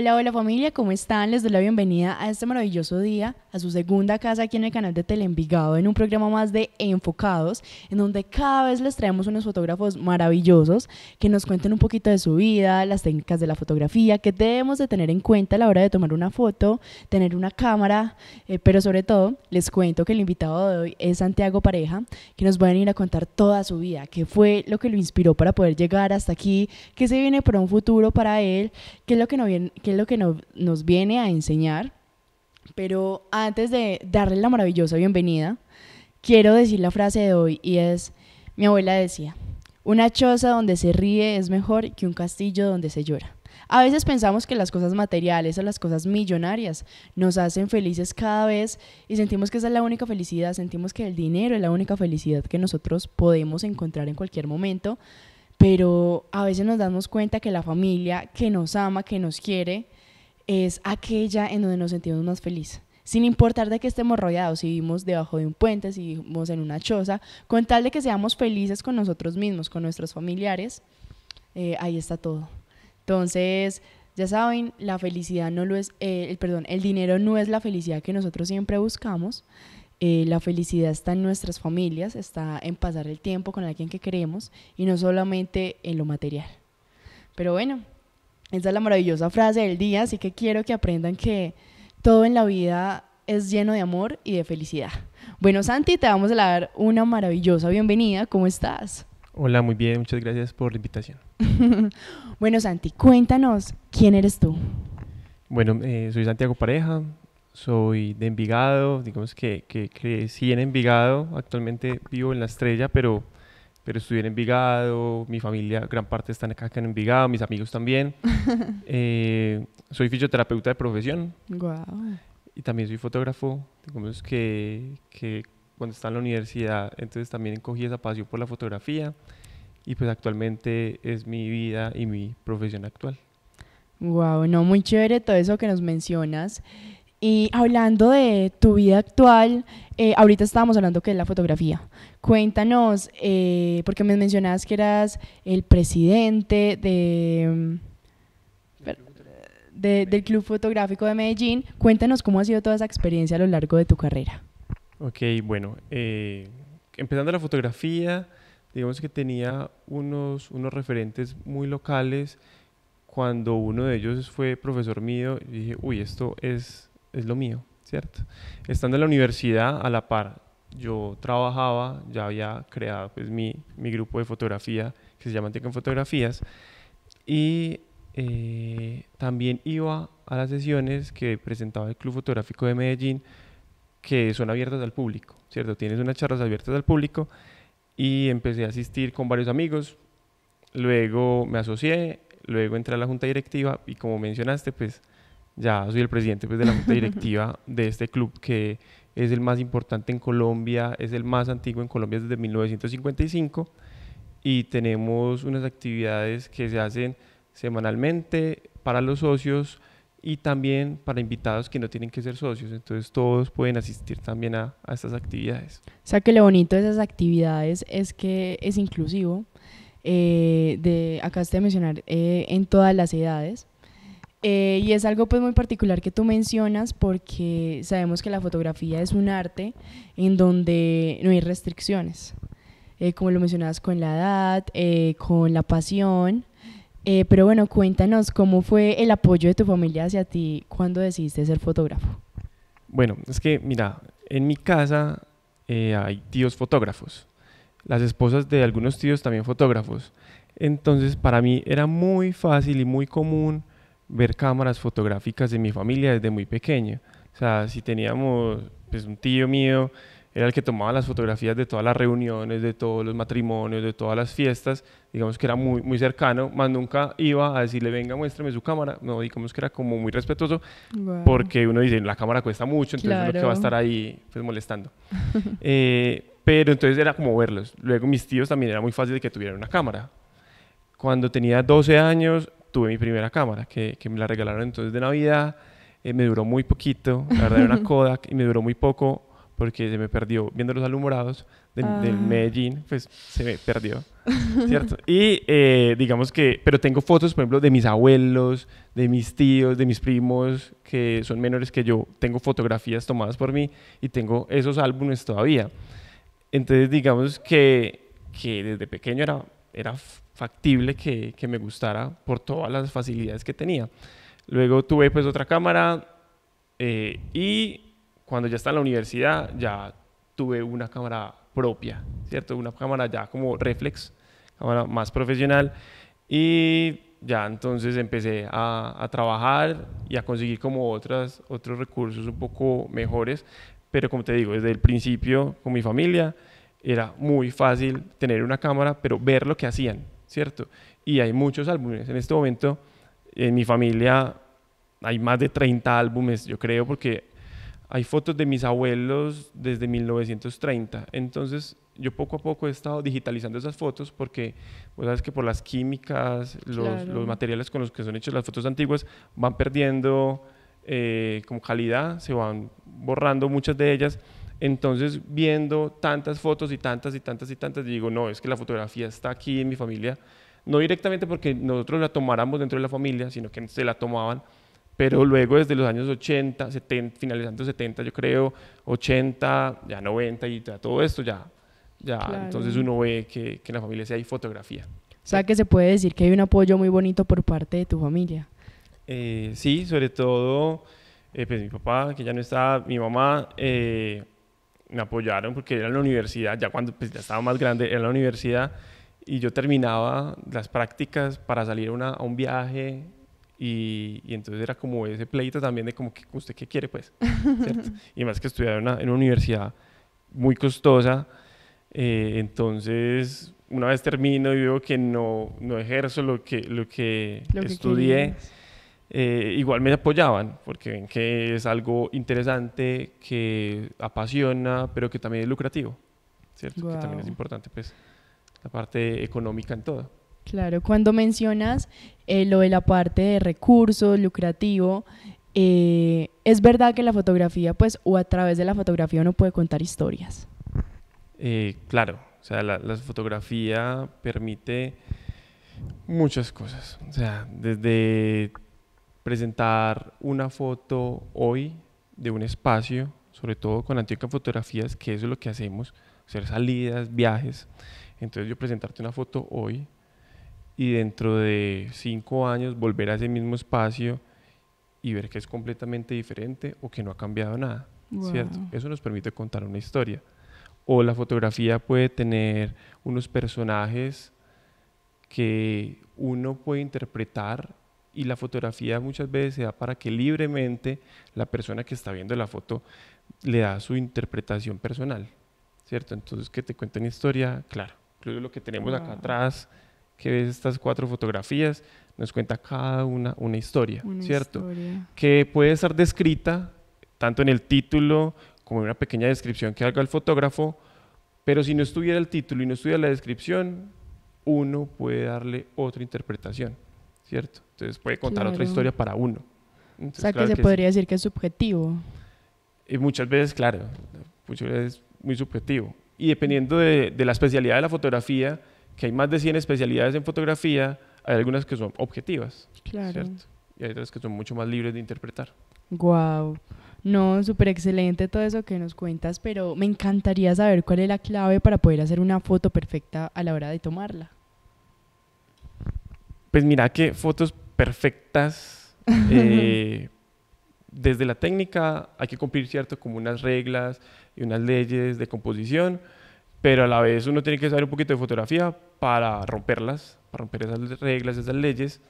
Hola, hola familia, ¿cómo están? Les doy la bienvenida a este maravilloso día, a su segunda casa aquí en el canal de Telenvigado, en un programa más de Enfocados, en donde cada vez les traemos unos fotógrafos maravillosos que nos cuenten un poquito de su vida, las técnicas de la fotografía, que debemos de tener en cuenta a la hora de tomar una foto, tener una cámara, eh, pero sobre todo les cuento que el invitado de hoy es Santiago Pareja, que nos va a venir a contar toda su vida, qué fue lo que lo inspiró para poder llegar hasta aquí, qué se viene para un futuro para él, qué es lo que no viene es lo que nos viene a enseñar. Pero antes de darle la maravillosa bienvenida, quiero decir la frase de hoy y es, mi abuela decía, una choza donde se ríe es mejor que un castillo donde se llora. A veces pensamos que las cosas materiales o las cosas millonarias nos hacen felices cada vez y sentimos que esa es la única felicidad, sentimos que el dinero es la única felicidad que nosotros podemos encontrar en cualquier momento, pero a veces nos damos cuenta que la familia que nos ama, que nos quiere, es aquella en donde nos sentimos más felices. Sin importar de que estemos rodeados, si vivimos debajo de un puente, si vivimos en una choza, con tal de que seamos felices con nosotros mismos, con nuestros familiares, eh, ahí está todo. Entonces, ya saben, la felicidad no lo es, eh, el, perdón, el dinero no es la felicidad que nosotros siempre buscamos. Eh, la felicidad está en nuestras familias, está en pasar el tiempo con alguien que queremos y no solamente en lo material. Pero bueno, esa es la maravillosa frase del día, así que quiero que aprendan que todo en la vida es lleno de amor y de felicidad. Bueno, Santi, te vamos a dar una maravillosa bienvenida. ¿Cómo estás? Hola, muy bien, muchas gracias por la invitación. bueno, Santi, cuéntanos, ¿quién eres tú? Bueno, eh, soy Santiago Pareja, soy de Envigado, digamos que, que crecí en Envigado, actualmente vivo en La Estrella, pero, pero en Envigado, mi familia, gran parte están acá, en Envigado, mis amigos también. Eh, soy fisioterapeuta de profesión. Y también soy fotógrafo, digamos que, que cuando estaba en la universidad, entonces también cogí esa pasión por la fotografía y pues actualmente es mi vida y mi profesión actual. Wow, no, muy chévere todo eso que nos mencionas. Y hablando de tu vida actual, eh, ahorita estábamos hablando que es la fotografía. Cuéntanos, eh, porque me mencionabas que eras el presidente de, del Club Fotográfico de Medellín. Cuéntanos cómo ha sido toda esa experiencia a lo largo de tu carrera. Ok, bueno, eh, empezando la fotografía, digamos que tenía unos, unos referentes muy locales. Cuando uno de ellos fue profesor mío, dije, uy, esto es es lo mío, ¿cierto? Estando en la universidad, a la par, yo trabajaba, ya había creado pues mi, mi grupo de fotografía que se llama Antica Fotografías y eh, también iba a las sesiones que presentaba el Club Fotográfico de Medellín que son abiertas al público, ¿cierto? Tienes unas charlas abiertas al público y empecé a asistir con varios amigos, luego me asocié, luego entré a la junta directiva y como mencionaste, pues ya soy el presidente pues, de la junta directiva de este club que es el más importante en Colombia, es el más antiguo en Colombia desde 1955 y tenemos unas actividades que se hacen semanalmente para los socios y también para invitados que no tienen que ser socios. Entonces todos pueden asistir también a, estas actividades. O sea que lo bonito de esas actividades es que es inclusivo. Eh, de, acá de mencionar eh, en todas las edades. Eh, y es algo pues muy particular que tú mencionas porque sabemos que la fotografía es un arte en donde no hay restricciones, eh, como lo mencionabas con la edad, eh, con la pasión. pero bueno, cuéntanos cómo fue el apoyo de tu familia hacia ti cuando decidiste ser fotógrafo. Bueno, es que mira, en mi casa hay tíos fotógrafos, las esposas de algunos tíos también fotógrafos. Entonces para mí era muy fácil y muy común ver cámaras fotográficas de mi familia desde muy pequeño. O sea, si teníamos pues, un tío mío, era el que tomaba las fotografías de todas las reuniones, de todos los matrimonios, de todas las fiestas, digamos que era muy, muy cercano, más nunca iba a decirle, venga, muéstrame su cámara, no, digamos que era como muy respetuoso, porque uno dice, la cámara cuesta mucho, entonces que va a estar ahí pues, molestando. Eh, pero entonces era como verlos. Luego mis tíos también era muy fácil de que tuvieran una cámara. Cuando tenía 12 años, tuve mi primera cámara, que, me la regalaron entonces de Navidad. Eh, me duró muy poquito, la verdad era una Kodak y me duró muy poco porque se me perdió viendo los alumbrados del, ah. Medellín, pues se me perdió, ¿cierto? Y eh, digamos que, pero tengo fotos, por ejemplo, de mis abuelos, de mis tíos, de mis primos que son menores que yo, tengo fotografías tomadas por mí y tengo esos álbumes todavía. Entonces, digamos que, que desde pequeño era, era factible que, me gustara por todas las facilidades que tenía. Luego tuve pues otra cámara eh, y cuando ya estaba en la universidad ya tuve una cámara propia, ¿cierto? Una cámara ya como reflex, cámara más profesional y ya entonces empecé a, a trabajar y a conseguir como otras, otros recursos un poco mejores, pero como te digo, desde el principio con mi familia era muy fácil tener una cámara, pero ver lo que hacían, ¿cierto? Y hay muchos álbumes. En este momento, en mi familia hay más de 30 álbumes, yo creo, porque hay fotos de mis abuelos desde 1930. Entonces, yo poco a poco he estado digitalizando esas fotos porque vos sabes que por las químicas, los, materiales con los que son hechas las fotos antiguas van perdiendo eh, como calidad, se van borrando muchas de ellas. Entonces, viendo tantas fotos y tantas y tantas y tantas, digo, no, es que la fotografía está aquí en mi familia, no directamente porque nosotros la tomáramos dentro de la familia, sino que se la tomaban, pero luego desde los años 80, 70, finalizando 70, yo creo, 80, ya 90 y todo esto, ya, ya entonces uno ve que, que en la familia sí hay fotografía. O sea, que se puede decir que hay un apoyo muy bonito por parte de tu familia. Eh, sí, sobre todo, eh, pues mi papá, que ya no está, mi mamá, eh, me apoyaron porque era en la universidad, ya cuando pues, ya estaba más grande, era en la universidad y yo terminaba las prácticas para salir a un viaje y, entonces era como ese pleito también de como que usted qué quiere pues, y más que estudiar en una, universidad muy costosa, eh, entonces una vez termino y veo que no, no ejerzo lo que, lo que, estudié. Eh, igual me apoyaban porque ven que es algo interesante, que apasiona, pero que también es lucrativo, ¿cierto? Que también es importante, pues, la parte económica en todo. Claro, cuando mencionas eh, lo de la parte de recursos, lucrativo, eh, es verdad que la fotografía, pues, o a través de la fotografía uno puede contar historias. claro, o sea, la, la, fotografía permite muchas cosas, o sea, desde presentar una foto hoy de un espacio, sobre todo con antiguas Fotografías, que eso es lo que hacemos, hacer salidas, viajes. Entonces yo presentarte una foto hoy y dentro de cinco años volver a ese mismo espacio y ver que es completamente diferente o que no ha cambiado nada, ¿cierto? Eso nos permite contar una historia. O la fotografía puede tener unos personajes que uno puede interpretar y la fotografía muchas veces se da para que libremente la persona que está viendo la foto le da su interpretación personal, ¿cierto? Entonces que te cuente una historia, claro, incluso lo que tenemos acá atrás, que ves estas cuatro fotografías, nos cuenta cada una una historia, ¿cierto? Que puede estar descrita tanto en el título como en una pequeña descripción que haga el fotógrafo, pero si no estuviera el título y no estuviera la descripción, uno puede darle otra interpretación. ¿cierto? Entonces puede contar otra historia para uno. o sea, que se podría decir que es subjetivo. Y muchas veces, claro, muchas veces es muy subjetivo. Y dependiendo de, de la especialidad de la fotografía, que hay más de 100 especialidades en fotografía, hay algunas que son objetivas, claro. Y hay otras que son mucho más libres de interpretar. Wow. No, súper excelente todo eso que nos cuentas, pero me encantaría saber cuál es la clave para poder hacer una foto perfecta a la hora de tomarla. Pues mira que fotos perfectas, eh, desde la técnica hay que cumplir, ¿cierto? Como unas reglas y unas leyes de composición, pero a la vez uno tiene que saber un poquito de fotografía para romperlas, para romper esas reglas, esas leyes.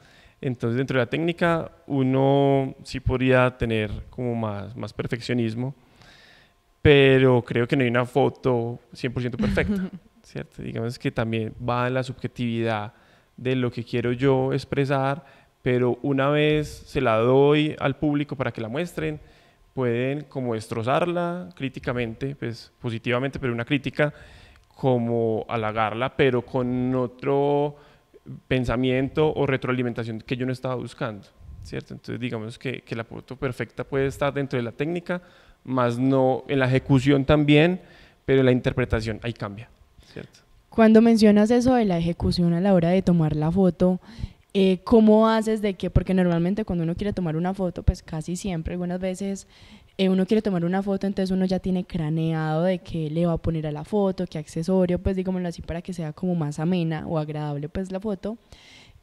Entonces, dentro de la técnica, uno sí podría tener como más, más perfeccionismo, pero creo que no hay una foto 100% perfecta, ¿cierto? Digamos que también va en la subjetividad de lo que quiero yo expresar, pero una vez se la doy al público para que la muestren, pueden como destrozarla críticamente, pues positivamente, pero una crítica, como halagarla, pero con otro pensamiento o retroalimentación que yo no estaba buscando, ¿cierto? Entonces digamos que, la foto perfecta puede estar dentro de la técnica, más no en la ejecución también, pero en la interpretación ahí cambia, ¿cierto? Cuando mencionas eso de la ejecución a la hora de tomar la foto, eh, ¿cómo haces de qué? Porque normalmente cuando uno quiere tomar una foto, pues casi siempre, algunas veces eh, uno quiere tomar una foto, entonces uno ya tiene craneado de qué le va a poner a la foto, qué accesorio, pues digámoslo así, para que sea como más amena o agradable pues la foto.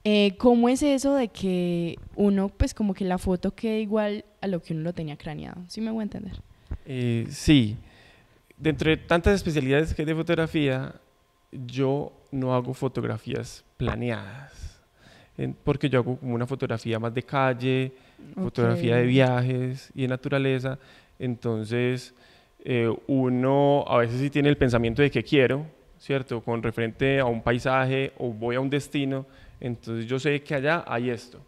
Eh, ¿Cómo es eso de que uno, pues como que la foto quede igual a lo que uno lo tenía craneado? ¿Sí me voy a entender? sí. Dentro de tantas especialidades que hay de fotografía, yo no hago fotografías planeadas, porque yo hago como una fotografía más de calle, fotografía de viajes y de naturaleza, entonces eh, uno a veces sí tiene el pensamiento de que quiero, ¿cierto? Con referente a un paisaje o voy a un destino, entonces yo sé que allá hay esto,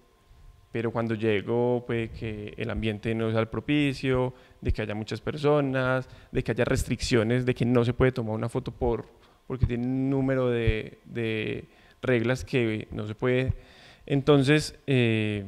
pero cuando llego, pues que el ambiente no sea al propicio, de que haya muchas personas, de que haya restricciones, de que no se puede tomar una foto por porque tiene un número de, reglas que no se puede. Entonces, eh,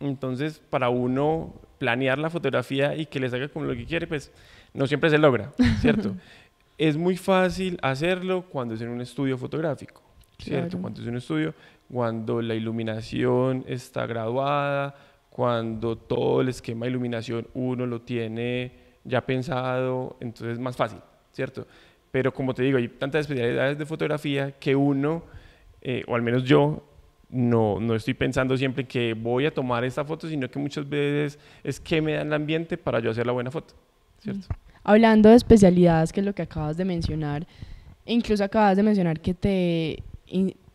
entonces, para uno planear la fotografía y que le salga como lo que quiere, pues no siempre se logra, ¿cierto? es muy fácil hacerlo cuando es en un estudio fotográfico, ¿cierto? Cuando es en un estudio, cuando la iluminación está graduada, cuando todo el esquema de iluminación uno lo tiene ya pensado, entonces es más fácil. ¿cierto? Pero como te digo, hay tantas especialidades de fotografía que uno, eh, o al menos yo, no, no estoy pensando siempre que voy a tomar esta foto, sino que muchas veces es que me dan el ambiente para yo hacer la buena foto, ¿cierto? Mm. Hablando de especialidades, que es lo que acabas de mencionar, incluso acabas de mencionar que te,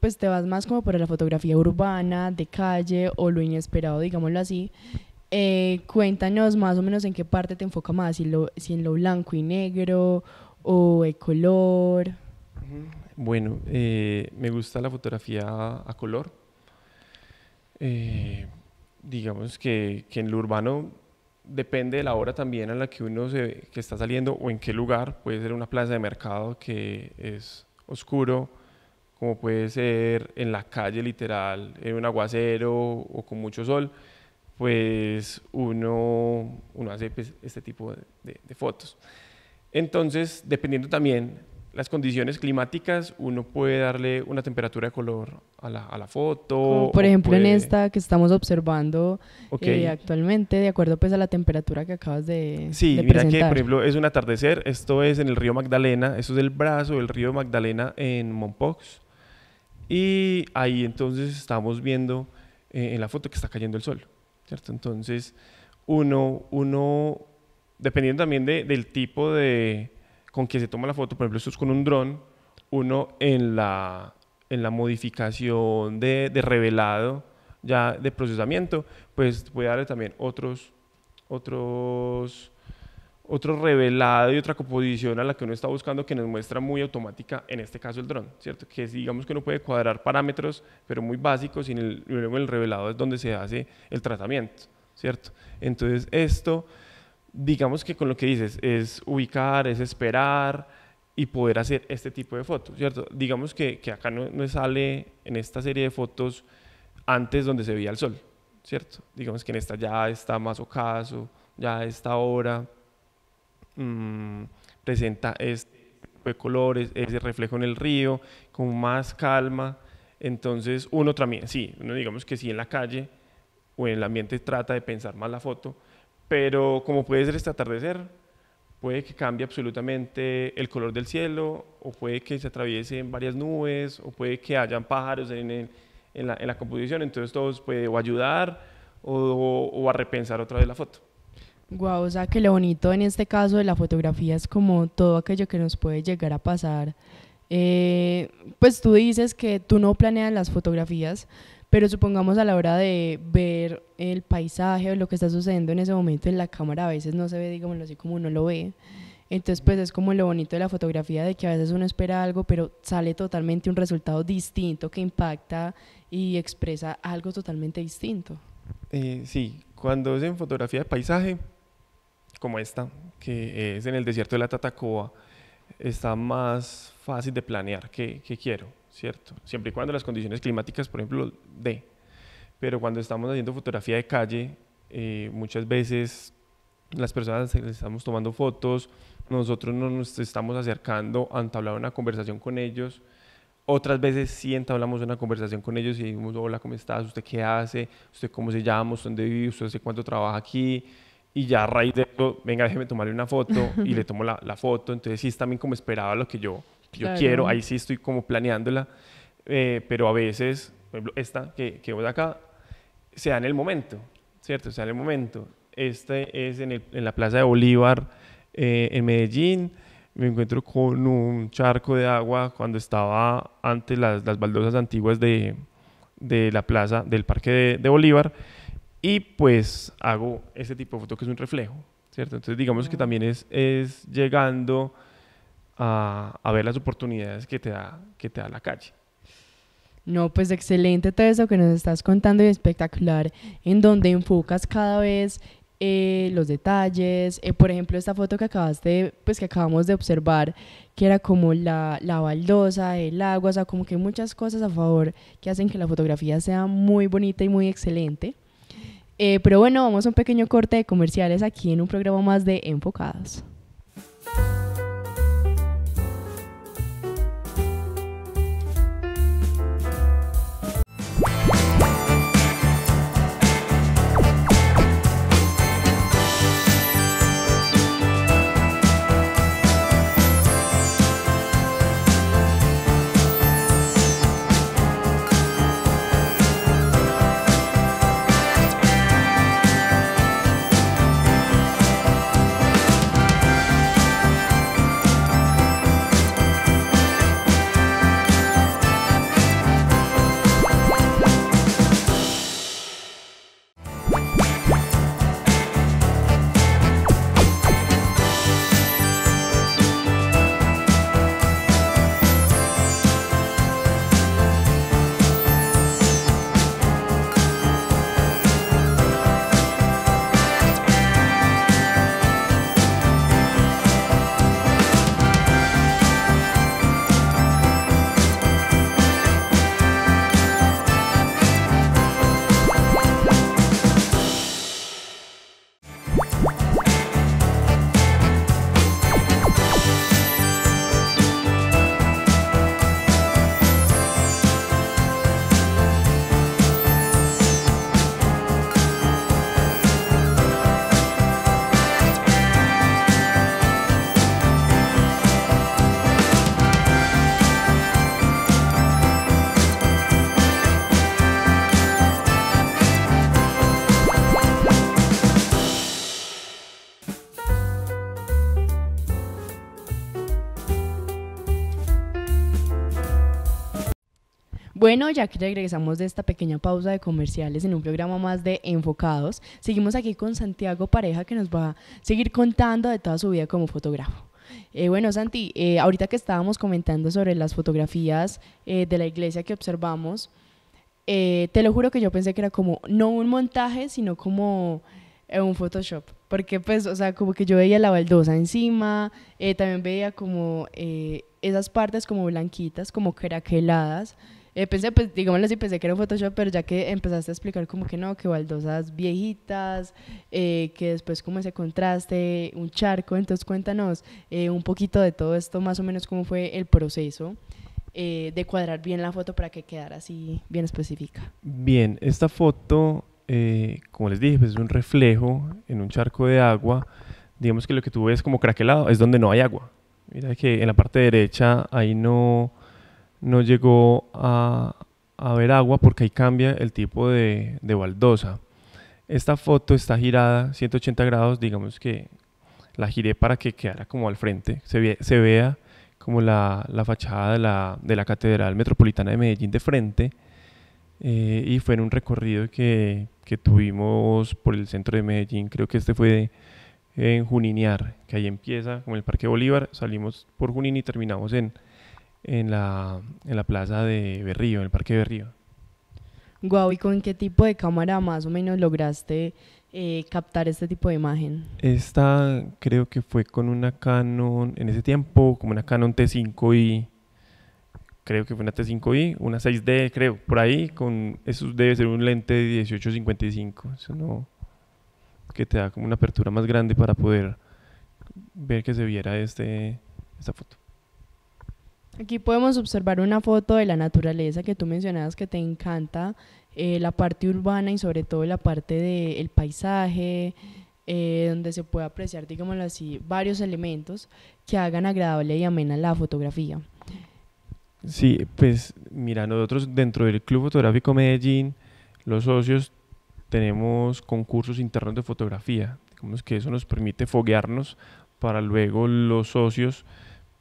pues te vas más como para la fotografía urbana, de calle o lo inesperado, digámoslo así. Eh, cuéntanos más o menos en qué parte te enfoca más, si, lo, si en lo blanco y negro o el color? Bueno, eh, me gusta la fotografía a color. Eh, digamos que, en lo urbano depende de la hora también a la que uno se, está saliendo o en qué lugar. Puede ser una plaza de mercado que es oscuro, como puede ser en la calle literal, en un aguacero o con mucho sol, pues uno, uno hace pues, este tipo de fotos. Entonces, dependiendo también las condiciones climáticas, uno puede darle una temperatura de color a la, a la foto. por ejemplo, en esta que estamos observando eh, actualmente, de acuerdo pues a la temperatura que acabas de Sí, mira que, por ejemplo, es un atardecer. Esto es en el río Magdalena. Esto es el brazo del río Magdalena en Montpox. Y ahí entonces estamos viendo eh, en la foto que está cayendo el sol, ¿cierto? Entonces, uno, uno dependiendo también del tipo de con que se toma la foto, por ejemplo, esto es con un dron, uno en la, modificación de, revelado ya de procesamiento, pues puede darle también otros, otros, otro revelado y otra composición a la que uno está buscando que nos muestra muy automática, en este caso el dron, ¿cierto? Que digamos que uno puede cuadrar parámetros, pero muy básicos, y luego el revelado es donde se hace el tratamiento, ¿cierto? Entonces esto digamos que con lo que dices, es ubicar, es esperar y poder hacer este tipo de fotos, ¿cierto? Digamos que, que acá no, sale en esta serie de fotos antes donde se veía el sol, ¿cierto? Digamos que en esta ya está más ocaso, ya esta hora mm, presenta este tipo de colores, ese reflejo en el río, con más calma. Entonces uno también, sí, uno digamos que sí en la calle o en el ambiente trata de pensar más la foto, pero como puede ser este atardecer, puede que cambie absolutamente el color del cielo, o puede que se atraviesen varias nubes, o puede que hayan pájaros en, la, composición, entonces todo puede o ayudar o, o, repensar otra vez la foto. Guau, o sea que lo bonito en este caso de la fotografía es como todo aquello que nos puede llegar a pasar. Eh, pues tú dices que tú no planeas las fotografías, pero supongamos a la hora de ver el paisaje o lo que está sucediendo en ese momento en la cámara, a veces no se ve, digámoslo así, como uno lo ve. Entonces, pues es como lo bonito de la fotografía, de que a veces uno espera algo, pero sale totalmente un resultado distinto que impacta y expresa algo totalmente distinto. Eh, sí, cuando es en fotografía de paisaje, como esta, que es en el desierto de la Tatacoa, está más fácil de planear qué que quiero Siempre y cuando las condiciones climáticas, por ejemplo, de. Pero cuando estamos haciendo fotografía de calle, eh, muchas veces las personas les estamos tomando fotos, nosotros no nos estamos acercando a entablar una conversación con ellos. Otras veces sí entablamos una conversación con ellos y decimos, hola, ¿cómo estás? ¿Usted qué hace? ¿Usted cómo se llama? ¿Dónde vive? ¿Usted hace cuánto trabaja aquí? Y ya a raíz de eso, venga, déjeme tomarle una foto y le tomo la, la foto. Entonces sí es también como esperaba lo que yo yo quiero, ahí sí estoy como planeándola, eh, pero a veces, por ejemplo, esta que, voy de acá, se da en el momento, ¿cierto? Se da en el momento. Este es en, la Plaza de Bolívar, eh, en Medellín. Me encuentro con un charco de agua cuando estaba antes las, las baldosas antiguas de, de la plaza, del parque de, Bolívar, y pues hago ese tipo de foto que es un reflejo, ¿cierto? Entonces digamos que también es, es llegando a, ver las oportunidades que te, da, que te da la calle. No, pues excelente todo eso que nos estás contando y espectacular, en donde enfocas cada vez eh, los detalles. Eh, por ejemplo, esta foto que acabaste, pues que acabamos de observar, que era como la, la baldosa, el agua, o sea, como que muchas cosas a favor que hacen que la fotografía sea muy bonita y muy excelente. Eh, pero bueno, vamos a un pequeño corte de comerciales aquí en un programa más de Enfocadas. Bueno, ya que regresamos de esta pequeña pausa de comerciales en un programa más de Enfocados, seguimos aquí con Santiago Pareja que nos va a seguir contando de toda su vida como fotógrafo. Eh, bueno, Santi, eh, ahorita que estábamos comentando sobre las fotografías eh, de la iglesia que observamos, te lo juro que yo pensé que era como, no un montaje, sino como un Photoshop. Porque, pues, o sea, como que yo veía la baldosa encima, también veía como esas partes como blanquitas, como craqueladas. Eh, pensé, pues, digámoslo así, pensé que era un Photoshop, pero ya que empezaste a explicar como que no, que baldosas viejitas, eh, que después como ese contraste, un charco, entonces cuéntanos eh, un poquito de todo esto, más o menos cómo fue el proceso eh, de cuadrar bien la foto para que quedara así bien específica. Bien, esta foto, como les dije, pues, es un reflejo en un charco de agua, digamos que lo que tú ves como craquelado es donde no hay agua. Mira que en la parte derecha ahí no no llegó a, ver agua porque ahí cambia el tipo de, baldosa. Esta foto está girada 180 grados, digamos que la giré para que quedara como al frente, se, vea como la, fachada de la, Catedral Metropolitana de Medellín de frente. Eh, y fue en un recorrido que, tuvimos por el centro de Medellín, creo que este fue en Juninear, que ahí empieza con el Parque Bolívar, salimos por Junín y terminamos en, en la, en la plaza de Berrío, en el Parque de Berrío. Guau, ¿y con qué tipo de cámara más o menos lograste eh, captar este tipo de imagen? Esta creo que fue con una Canon, en ese tiempo, como una Canon T5i, creo que fue una T5i, una 6D, creo, por ahí, con eso debe ser un lente de 18 eso no, que te da como una apertura más grande para poder ver que se viera este, esta foto. Aquí podemos observar una foto de la naturaleza que tú mencionabas que te encanta, eh, la parte urbana y sobre todo la parte del paisaje, eh, donde se puede apreciar, digámoslo así, varios elementos que hagan agradable y amena la fotografía. Sí, pues mira, nosotros dentro del Club Fotográfico Medellín, los socios tenemos concursos internos de fotografía, digamos que eso nos permite foguearnos para luego los socios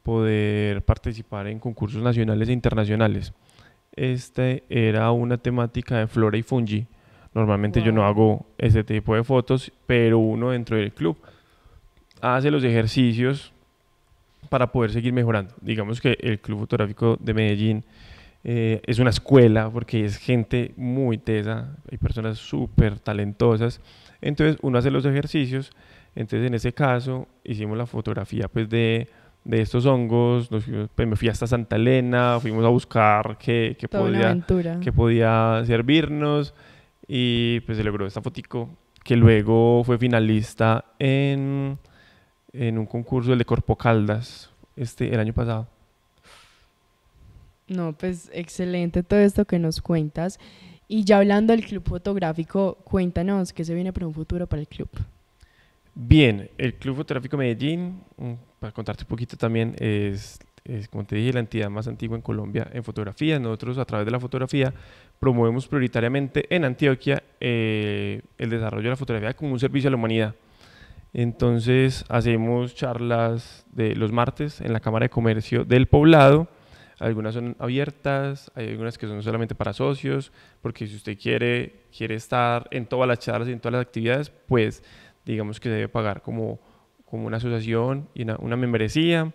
poder participar en concursos nacionales e internacionales. Este era una temática de flora y fungi. Normalmente yo no hago ese tipo de fotos, pero uno dentro del club hace los ejercicios para poder seguir mejorando. Digamos que el Club Fotográfico de Medellín eh, es una escuela porque es gente muy tesa, hay personas súper talentosas. Entonces uno hace los ejercicios. Entonces en ese caso hicimos la fotografía pues de de estos hongos. pues me fui hasta Santa Elena, fuimos a buscar qué, qué podía, qué podía servirnos y pues se logró esta fotico que luego fue finalista en, en un concurso, el de Corpo Caldas, este, el año pasado. No, pues excelente todo esto que nos cuentas. Y ya hablando del club fotográfico, cuéntanos qué se viene para un futuro para el club. Bien, el Club Fotográfico Medellín, mm, para contarte un poquito también, es, como te dije, la entidad más antigua en Colombia en fotografía. Nosotros a través de la fotografía promovemos prioritariamente en Antioquia eh, el desarrollo de la fotografía como un servicio a la humanidad. Entonces hacemos charlas de los martes en la Cámara de Comercio del Poblado. Algunas son abiertas, hay algunas que son solamente para socios, porque si usted quiere, quiere estar en todas las charlas y en todas las actividades, pues digamos que se debe pagar como, como una asociación y una, membresía.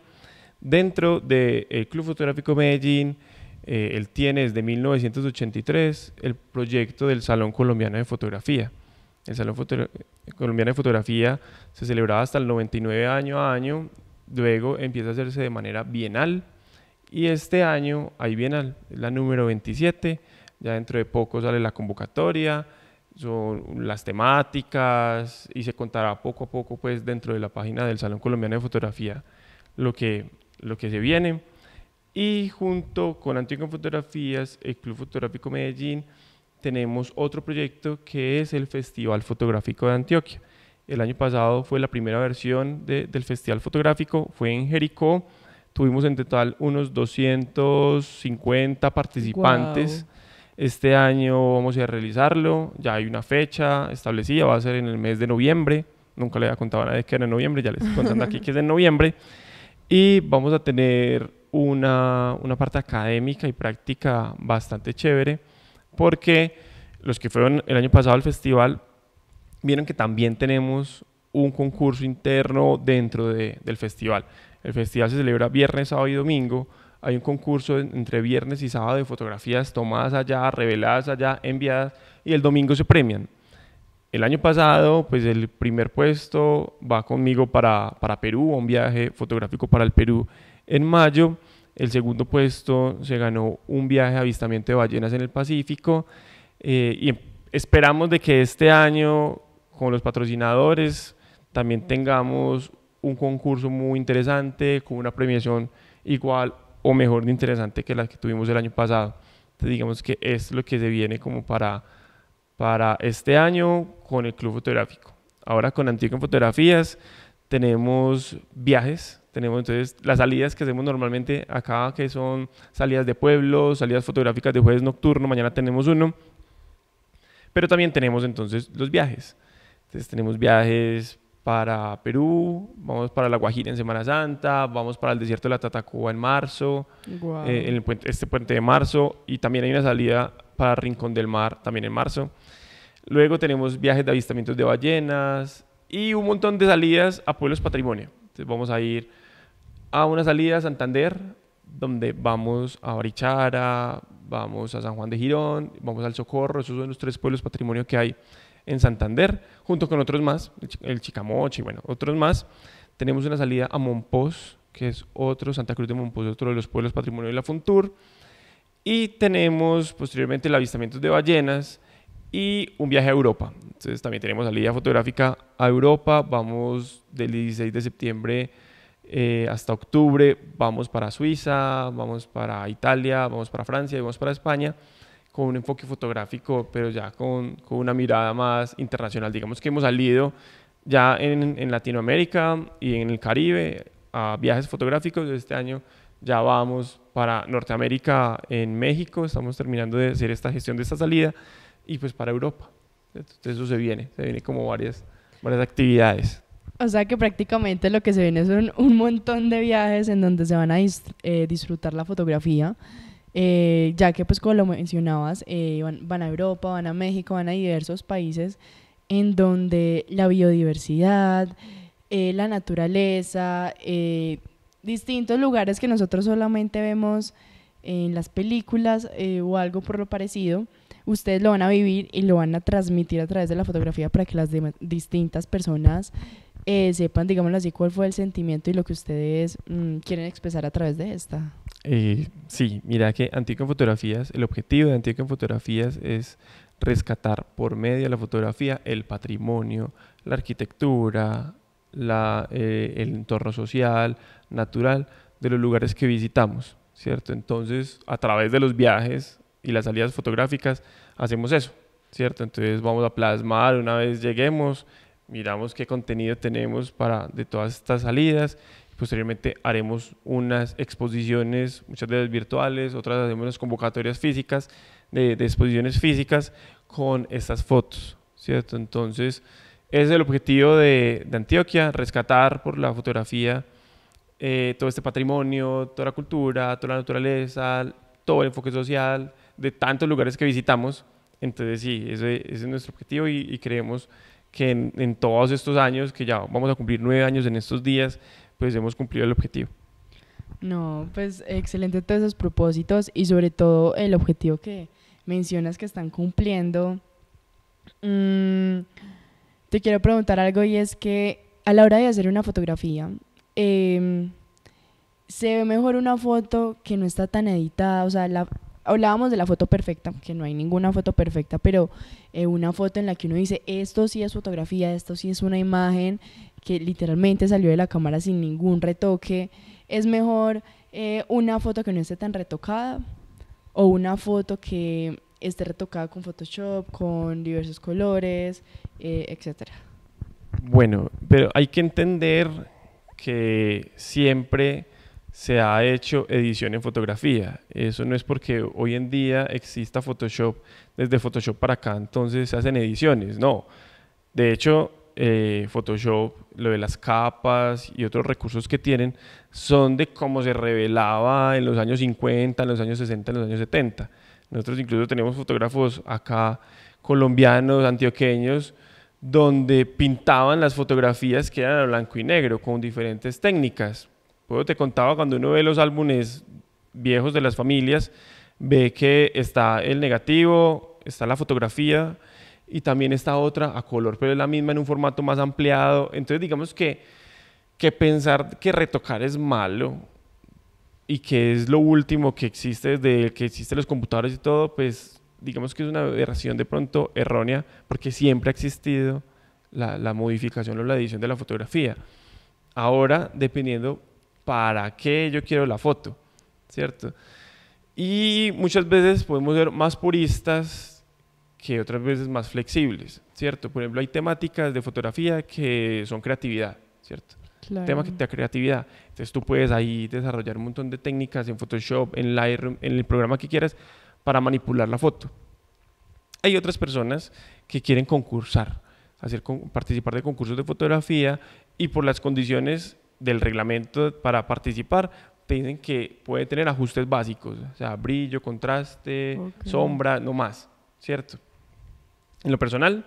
Dentro del eh, Club Fotográfico Medellín, eh, él tiene desde 1983 el proyecto del Salón Colombiano de Fotografía. El Salón Colombiano de Fotografía se celebraba hasta el 99 año a año, luego empieza a hacerse de manera bienal y este año hay bienal, es la número 27, ya dentro de poco sale la convocatoria, son las temáticas y se contará poco a poco pues dentro de la página del Salón Colombiano de Fotografía lo que, lo que se viene. Y junto con Antioquia Fotografías, el Club Fotográfico Medellín, tenemos otro proyecto que es el Festival Fotográfico de Antioquia. El año pasado fue la primera versión del Festival Fotográfico, fue en Jericó. Tuvimos en total unos 250 participantes. Este año vamos a, realizarlo, ya hay una fecha establecida, va a ser en el mes de noviembre. Nunca le había contado a nadie que era en noviembre, ya les estoy contando aquí que es en noviembre. Y vamos a tener una, una parte académica y práctica bastante chévere, porque los que fueron el año pasado al festival vieron que también tenemos un concurso interno dentro de, del festival. El festival se celebra viernes, sábado y domingo, hay un concurso entre viernes y sábado de fotografías tomadas allá, reveladas allá, enviadas y el domingo se premian. El año pasado, pues el primer puesto va conmigo para, para Perú, un viaje fotográfico para el Perú en mayo. El segundo puesto se ganó un viaje a avistamiento de ballenas en el Pacífico. Eh, y esperamos de que este año, con los patrocinadores, también tengamos un concurso muy interesante, con una premiación igual o mejor de interesante que la que tuvimos el año pasado. Entonces, digamos que es lo que se viene como para, para este año con el club fotográfico. Ahora con antigua en Fotografías tenemos viajes, tenemos entonces las salidas que hacemos normalmente acá, que son salidas de pueblos, salidas fotográficas de jueves nocturno, mañana tenemos uno, pero también tenemos entonces los viajes. Entonces tenemos viajes para Perú, vamos para La Guajira en Semana Santa, vamos para el desierto de la Tatacuba en marzo, eh, este puente de marzo, y también hay una salida para Rincón del Mar también en marzo. Luego tenemos viajes de avistamientos de ballenas y un montón de salidas a pueblos patrimonio. Entonces vamos a ir a una salida a Santander, donde vamos a Barichara, vamos a San Juan de Girón, vamos al Socorro, esos son los tres pueblos patrimonio que hay en Santander, junto con otros más, el Chicamochi, bueno, otros más. Tenemos una salida a Monpós, que es otro, Santa Cruz de Monpós, otro de los pueblos patrimonio de la Funtur. Y tenemos posteriormente el avistamiento de ballenas y un viaje a Europa. Entonces también tenemos salida fotográfica a Europa. Vamos del 16 de septiembre eh, hasta octubre. Vamos para Suiza, vamos para Italia, vamos para Francia y vamos para España con un enfoque fotográfico, pero ya con, con una mirada más internacional. Digamos que hemos salido ya en, en, Latinoamérica y en el Caribe a viajes fotográficos. Este año ya vamos para Norteamérica, en México, estamos terminando de hacer esta gestión de esta salida y pues para Europa. Entonces eso se viene, se viene como varias, varias actividades. O sea que prácticamente lo que se viene son un montón de viajes en donde se van a eh, disfrutar la fotografía eh, ya que pues como lo mencionabas, eh, van, a Europa, van a México, van a diversos países en donde la biodiversidad, eh, la naturaleza, distintos lugares que nosotros solamente vemos en las películas o algo por lo parecido, ustedes lo van a vivir y lo van a transmitir a través de la fotografía para que las distintas personas eh, sepan, digámoslo así, cuál fue el sentimiento y lo que ustedes mm, quieren expresar a través de esta. Eh, sí, mira que Antigua en Fotografías, el objetivo de Antigua en Fotografías es rescatar por medio de la fotografía el patrimonio, la arquitectura, la, eh, el entorno social, natural de los lugares que visitamos, ¿cierto? Entonces, a través de los viajes y las salidas fotográficas, hacemos eso, ¿cierto? Entonces vamos a plasmar una vez lleguemos miramos qué contenido tenemos para de todas estas salidas. Posteriormente haremos unas exposiciones, muchas de ellas virtuales, otras hacemos unas convocatorias físicas, de, exposiciones físicas con estas fotos, ¿cierto? Entonces, ese es el objetivo de, de Antioquia, rescatar por la fotografía eh, todo este patrimonio, toda la cultura, toda la naturaleza, todo el enfoque social de tantos lugares que visitamos. Entonces, sí, ese, es nuestro objetivo y, y creemos que en, todos estos años, que ya vamos a cumplir nueve años en estos días, pues hemos cumplido el objetivo. No, pues excelente todos esos propósitos y sobre todo el objetivo que mencionas que están cumpliendo. Mm, te quiero preguntar algo y es que a la hora de hacer una fotografía, em, se ve mejor una foto que no está tan editada, o sea, la, hablábamos de la foto perfecta, que no hay ninguna foto perfecta, pero eh, una foto en la que uno dice, esto sí es fotografía, esto sí es una imagen que literalmente salió de la cámara sin ningún retoque. Es mejor eh, una foto que no esté tan retocada o una foto que esté retocada con Photoshop, con diversos colores, eh, etcétera etc. Bueno, pero hay que entender que siempre se ha hecho edición en fotografía. Eso no es porque hoy en día exista Photoshop, desde Photoshop para acá, entonces se hacen ediciones, no. De hecho, eh, Photoshop, lo de las capas y otros recursos que tienen, son de cómo se revelaba en los años 50, en los años 60, en los años 70. Nosotros incluso tenemos fotógrafos acá colombianos, antioqueños, donde pintaban las fotografías que eran blanco y negro con diferentes técnicas te contaba cuando uno ve los álbumes viejos de las familias, ve que está el negativo, está la fotografía y también está otra a color, pero es la misma en un formato más ampliado. Entonces digamos que, que pensar que retocar es malo y que es lo último que existe desde que existen los computadores y todo, pues digamos que es una aberración de pronto errónea porque siempre ha existido la, la modificación o la edición de la fotografía. Ahora, dependiendo para qué yo quiero la foto, ¿cierto? Y muchas veces podemos ser más puristas que otras veces más flexibles, ¿cierto? Por ejemplo, hay temáticas de fotografía que son creatividad, ¿cierto? Claro. Tema que te da creatividad. Entonces tú puedes ahí desarrollar un montón de técnicas en Photoshop, en Lightroom, en el programa que quieras para manipular la foto. Hay otras personas que quieren concursar, hacer, participar de concursos de fotografía y por las condiciones del reglamento para participar, te dicen que puede tener ajustes básicos, o sea, brillo, contraste, sombra, no más, ¿cierto? En lo personal,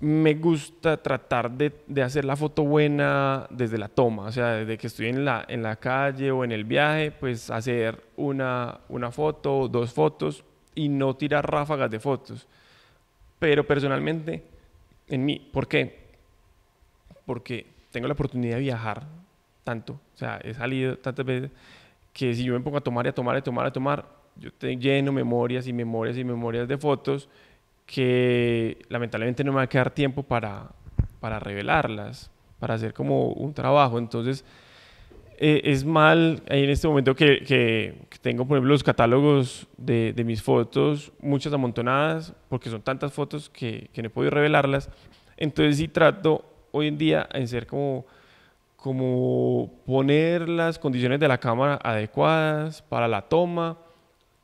me gusta tratar de, hacer la foto buena desde la toma, o sea, desde que estoy en la, en la calle o en el viaje, pues hacer una, una foto, dos fotos y no tirar ráfagas de fotos. Pero personalmente, en mí, ¿por qué? Porque tengo la oportunidad de viajar tanto, o sea, he salido tantas veces que si yo me pongo a tomar y a tomar y a tomar y a tomar, yo te lleno memorias y memorias y memorias de fotos que lamentablemente no me va a quedar tiempo para, para revelarlas, para hacer como un trabajo. Entonces, eh, es mal en este momento que, que, tengo, por ejemplo, los catálogos de, de, mis fotos, muchas amontonadas, porque son tantas fotos que, que no he podido revelarlas. Entonces, sí trato hoy en día en ser como, como poner las condiciones de la cámara adecuadas para la toma,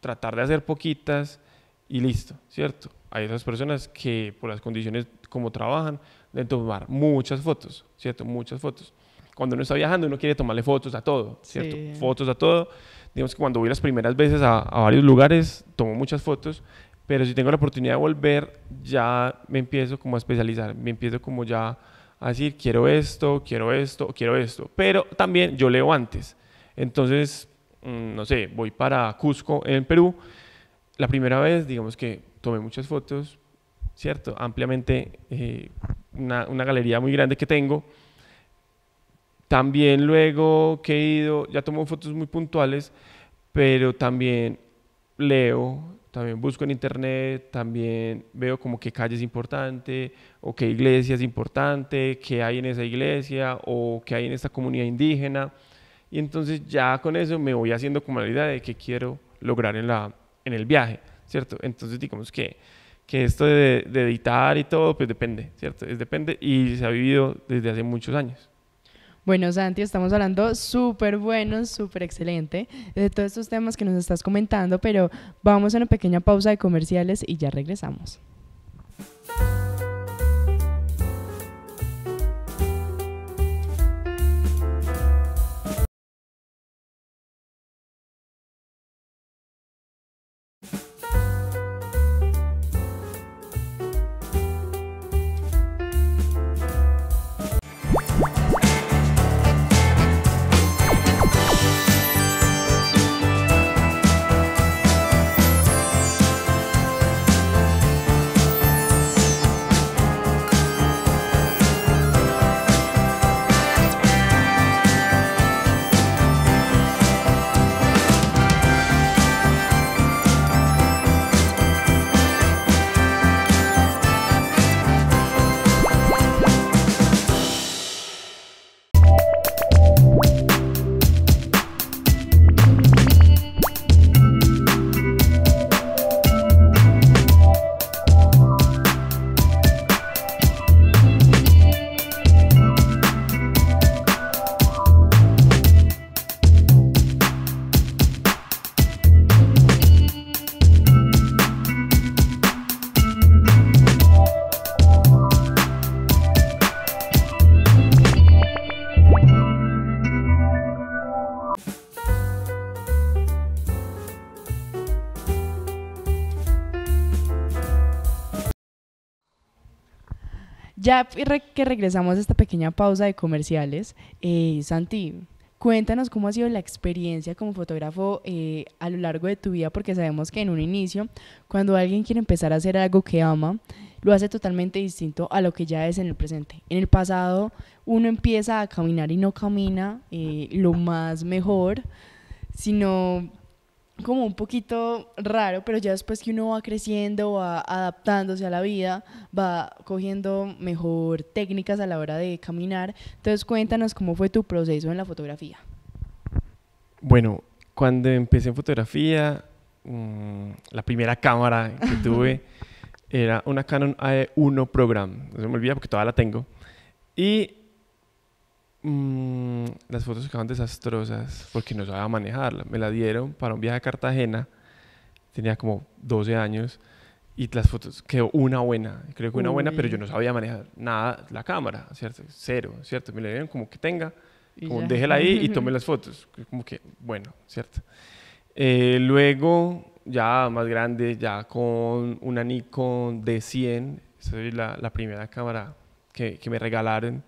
tratar de hacer poquitas y listo, ¿cierto? Hay esas personas que por las condiciones como trabajan de tomar muchas fotos, ¿cierto? Muchas fotos. Cuando uno está viajando uno quiere tomarle fotos a todo, ¿cierto? Fotos a todo. Digamos que cuando voy las primeras veces a, a varios lugares tomo muchas fotos, pero si tengo la oportunidad de volver, ya me empiezo como a especializar, me empiezo como ya a decir, quiero esto, quiero esto, quiero esto. Pero también yo leo antes. Entonces, mm, no sé, voy para Cusco, en Perú. La primera vez, digamos que tomé muchas fotos, ¿cierto? Ampliamente, eh, una, una, galería muy grande que tengo. También luego que he ido, ya tomo fotos muy puntuales, pero también leo, también busco en internet, también veo como qué calle es importante, o qué iglesia es importante, qué hay en esa iglesia, o qué hay en esta comunidad indígena. Y entonces ya con eso me voy haciendo como la idea de qué quiero lograr en, la, en el viaje, ¿cierto? Entonces digamos que, que esto de, de editar y todo, pues depende, ¿cierto? Es depende y se ha vivido desde hace muchos años. Bueno, Santi, estamos hablando súper bueno, súper excelente de todos estos temas que nos estás comentando, pero vamos a una pequeña pausa de comerciales y ya regresamos. Ya que regresamos a esta pequeña pausa de comerciales, eh, Santi, cuéntanos cómo ha sido la experiencia como fotógrafo eh, a lo largo de tu vida, porque sabemos que en un inicio, cuando alguien quiere empezar a hacer algo que ama, lo hace totalmente distinto a lo que ya es en el presente. En el pasado, uno empieza a caminar y no camina eh, lo más mejor, sino como un poquito raro, pero ya después que uno va creciendo, va adaptándose a la vida, va cogiendo mejor técnicas a la hora de caminar. Entonces cuéntanos cómo fue tu proceso en la fotografía. Bueno, cuando empecé en fotografía, mm, la primera cámara que tuve era una Canon AE1 Program, no se me olvida porque todavía la tengo. Y Mm, las fotos quedaban desastrosas porque no sabía manejarla. Me la dieron para un viaje a Cartagena, tenía como 12 años y las fotos quedó una buena, creo que una buena, pero yo no sabía manejar nada la cámara, ¿cierto? Cero, ¿cierto? Me la dieron como que tenga, como déjela ahí y tome las fotos, como que bueno, ¿cierto? Eh, luego, ya más grande, ya con una Nikon D100, esa es la, primera cámara que me regalaron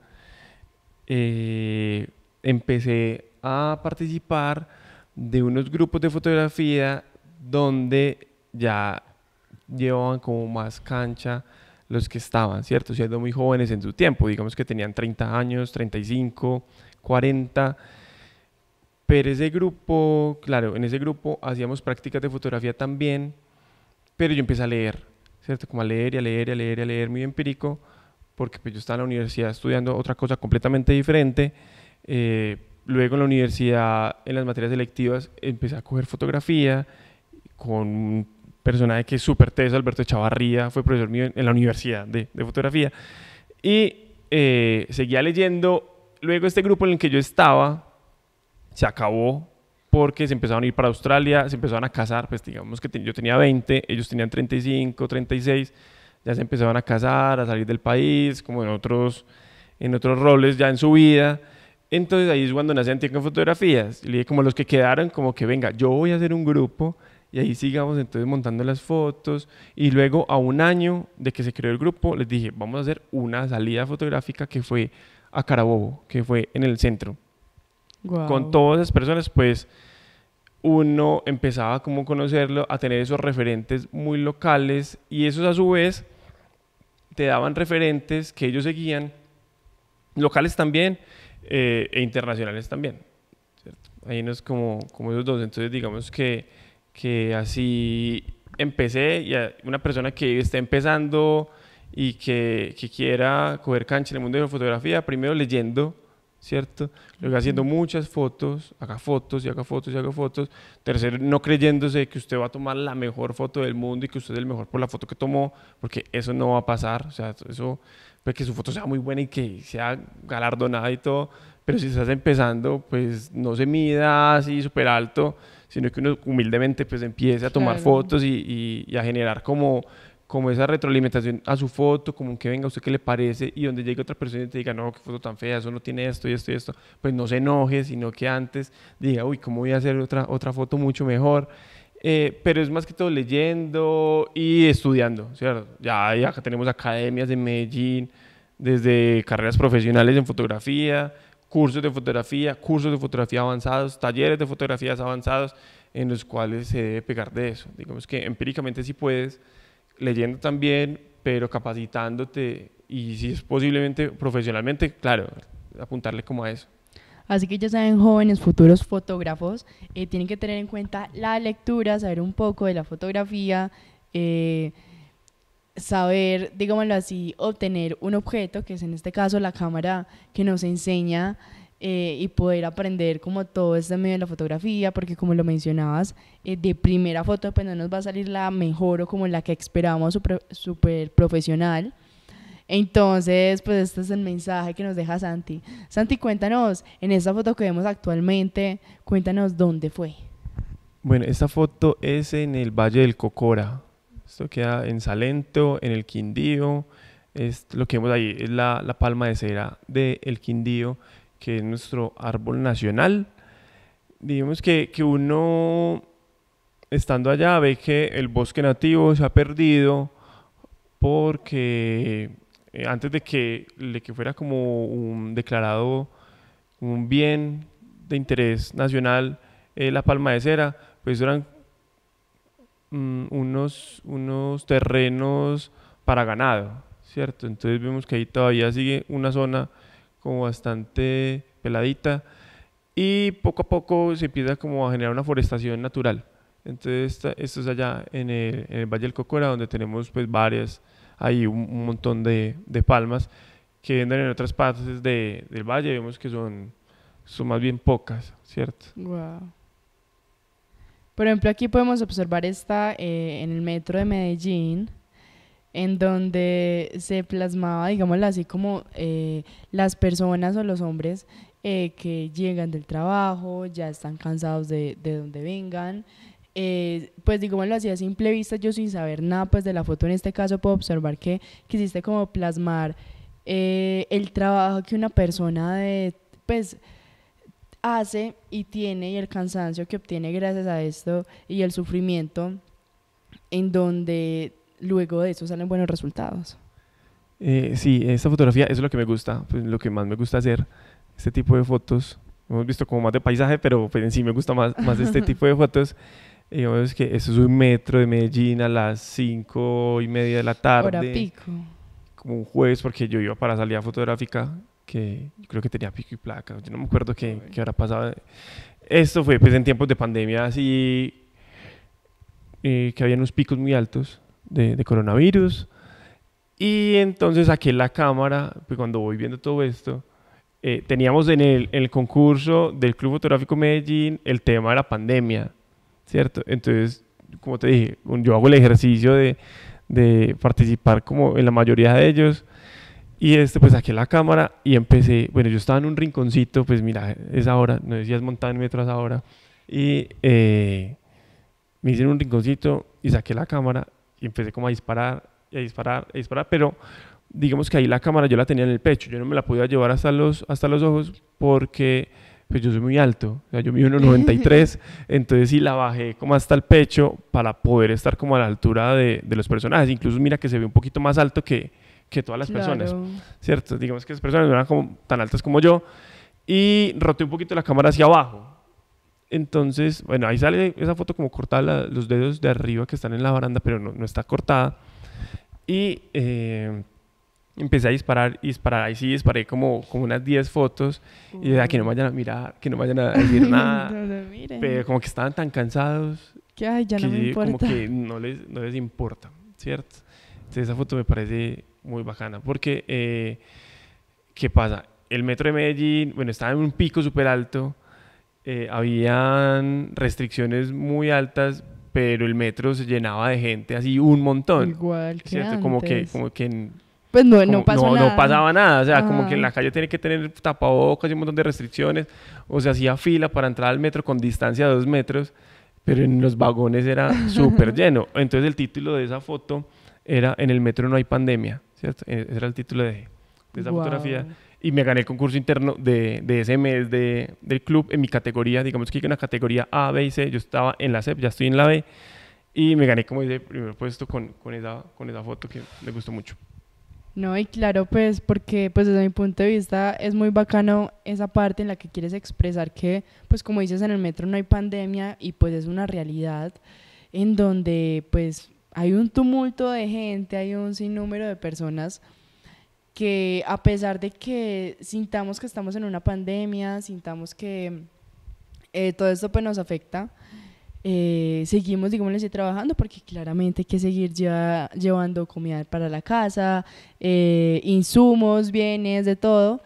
eh, empecé a participar de unos grupos de fotografía donde ya llevaban como más cancha los que estaban, ¿cierto? Siendo muy jóvenes en su tiempo, digamos que tenían 30 años, 35, 40. Pero ese grupo, claro, en ese grupo hacíamos prácticas de fotografía también, pero yo empecé a leer, ¿cierto? Como a leer y a leer y a leer y a leer muy empírico porque pues, yo estaba en la universidad estudiando otra cosa completamente diferente. Eh, luego en la universidad, en las materias electivas, empecé a coger fotografía con un personaje que es súper teso, Alberto Chavarría, fue profesor mío en la universidad de, fotografía. Y eh, seguía leyendo. Luego este grupo en el que yo estaba se acabó porque se empezaron a ir para Australia, se empezaron a casar, pues digamos que yo tenía 20, ellos tenían 35, 36 ya se empezaban a casar, a salir del país, como en otros, en otros roles ya en su vida. Entonces ahí es cuando nace Antioquia Fotografías. Y le dije como los que quedaron, como que venga, yo voy a hacer un grupo y ahí sigamos entonces montando las fotos. Y luego a un año de que se creó el grupo, les dije, vamos a hacer una salida fotográfica que fue a Carabobo, que fue en el centro. Con todas esas personas, pues uno empezaba como a conocerlo, a tener esos referentes muy locales y esos a su vez te daban referentes que ellos seguían, locales también eh, e internacionales también. Ahí no es como, como esos dos. Entonces, digamos que, que así empecé y una persona que está empezando y que, que quiera coger cancha en el mundo de la fotografía, primero leyendo ¿cierto? Luego haciendo muchas fotos, haga fotos y haga fotos y haga fotos. Tercero, no creyéndose que usted va a tomar la mejor foto del mundo y que usted es el mejor por la foto que tomó, porque eso no va a pasar. O sea, eso, pues que su foto sea muy buena y que sea galardonada y todo, pero si estás empezando, pues no se mida así súper alto, sino que uno humildemente pues empiece a tomar fotos y, y a generar como como esa retroalimentación a su foto, como que venga, usted qué le parece, y donde llegue otra persona y te diga, no, qué foto tan fea, eso no tiene esto y esto y esto, pues no se enoje, sino que antes diga, uy, ¿cómo voy a hacer otra, otra foto mucho mejor? Eh, pero es más que todo leyendo y estudiando, ¿cierto? Ya, tenemos academias en Medellín, desde carreras profesionales en fotografía, cursos de fotografía, cursos de fotografía avanzados, talleres de fotografías avanzados, en los cuales se debe pegar de eso. Digamos que empíricamente sí puedes leyendo también, pero capacitándote y si es posiblemente profesionalmente, claro, apuntarle como a eso. Así que ya saben, jóvenes futuros fotógrafos, eh, tienen que tener en cuenta la lectura, saber un poco de la fotografía, eh, saber, digámoslo así, obtener un objeto, que es en este caso la cámara que nos enseña eh, y poder aprender como todo este medio de la fotografía, porque como lo mencionabas, eh, de primera foto pues no nos va a salir la mejor o como la que esperábamos super, profesional. Entonces, pues este es el mensaje que nos deja Santi. Santi, cuéntanos, en esta foto que vemos actualmente, cuéntanos dónde fue. Bueno, esta foto es en el Valle del Cocora. Esto queda en Salento, en el Quindío. Es, lo que vemos ahí es la, la palma de cera del Quindío, que es nuestro árbol nacional. Digamos que, uno, estando allá, ve que el bosque nativo se ha perdido porque eh, antes de que, que fuera como un declarado un bien de interés nacional, eh, la palma de cera, pues eran mm, unos, unos terrenos para ganado, ¿cierto? Entonces vemos que ahí todavía sigue una zona como bastante peladita y poco a poco se empieza como a generar una forestación natural. Entonces esto es allá en el, Valle del Cocora donde tenemos pues varias, hay un, montón de, de, palmas que venden en otras partes del valle, vemos que son, son más bien pocas, ¿cierto? Por ejemplo, aquí podemos observar esta eh, en el metro de Medellín, en donde se plasmaba, digámoslo así, como eh, las personas o los hombres eh, que llegan del trabajo, ya están cansados de, de donde vengan. Eh, pues digámoslo así, a simple vista, yo sin saber nada pues de la foto en este caso, puedo observar que quisiste como plasmar el trabajo que una persona pues, hace y tiene y el cansancio que obtiene gracias a esto y el sufrimiento en donde luego de eso salen buenos resultados. Eh, sí, esta fotografía es lo que me gusta, pues, lo que más me gusta hacer, este tipo de fotos. Hemos visto como más de paisaje, pero pues, en sí me gusta más, más este tipo de fotos. es eh, que eso es un metro de Medellín a las cinco y media de la tarde. Hora pico. Como un jueves, porque yo iba para salida fotográfica, que creo que tenía pico y placa. no me acuerdo qué, qué hora pasaba. Esto fue pues en tiempos de pandemia, así eh, que había unos picos muy altos de, coronavirus. Y entonces saqué la cámara, pues cuando voy viendo todo esto, eh, teníamos en el, concurso del Club Fotográfico Medellín el tema de la pandemia, ¿cierto? Entonces, como te dije, yo hago el ejercicio de, participar como en la mayoría de ellos. Y este, pues saqué la cámara y empecé, bueno, yo estaba en un rinconcito, pues mira, es ahora, no decías montar en metros ahora. Y eh, me hice en un rinconcito y saqué la cámara y empecé como a disparar, a disparar, a disparar, pero digamos que ahí la cámara yo la tenía en el pecho, yo no me la podía llevar hasta los, hasta los ojos porque pues yo soy muy alto, yo yo mido 1,93, entonces sí la bajé como hasta el pecho para poder estar como a la altura de, de los personajes, incluso mira que se ve un poquito más alto que, que todas las personas, ¿cierto? Digamos que esas personas no eran como, tan altas como yo y roté un poquito la cámara hacia abajo, entonces, bueno, ahí sale esa foto como cortada, los dedos de arriba que están en la baranda, pero no, no está cortada. Y eh, empecé a disparar y disparar. Ahí sí disparé como, como unas 10 fotos. Y de que no vayan a mirar, que no vayan a decir nada. Pero como que estaban tan cansados. Que ay, ya no me importa. Como que no les, no les importa, ¿cierto? Entonces esa foto me parece muy bacana. Porque, eh, ¿qué pasa? El metro de Medellín, bueno, estaba en un pico súper alto eh, habían restricciones muy altas, pero el metro se llenaba de gente así un montón. Igual que ¿cierto? Como que, como que pues no, no pasó nada. No pasaba nada, o sea, como que en la ah. calle tiene que tener tapabocas y un montón de restricciones, o sea, hacía fila para entrar al metro con distancia de dos metros, pero en los vagones era súper lleno. Entonces el título de esa foto era En el metro no hay pandemia, ¿cierto? E, ese era el título de, esa fotografía y me gané el concurso interno de, de ese mes de, del club en mi categoría, digamos que hay una categoría A, B y C, yo estaba en la C, ya estoy en la B, y me gané como ese primer puesto con, con, esa, con esa foto que me gustó mucho. No, y claro, pues porque pues desde mi punto de vista es muy bacano esa parte en la que quieres expresar que, pues como dices, en el metro no hay pandemia y pues es una realidad en donde pues hay un tumulto de gente, hay un sinnúmero de personas que a pesar de que sintamos que estamos en una pandemia, sintamos que eh, todo esto pues nos afecta, eh, seguimos, digamos trabajando porque claramente hay que seguir llevando comida para la casa, eh, insumos, bienes, de todo.